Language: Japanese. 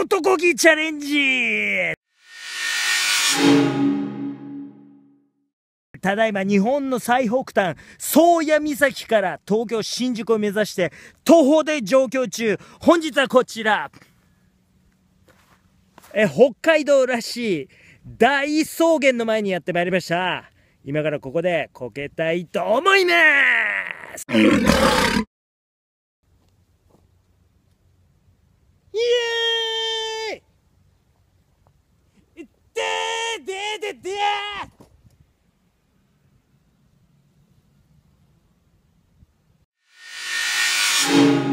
男気チャレンジただいま日本の最北端、宗谷岬から東京新宿を目指して徒歩で上京中。本日はこちら。え、北海道らしい大草原の前にやってまいりました。今からここでこけたいと思います to death! you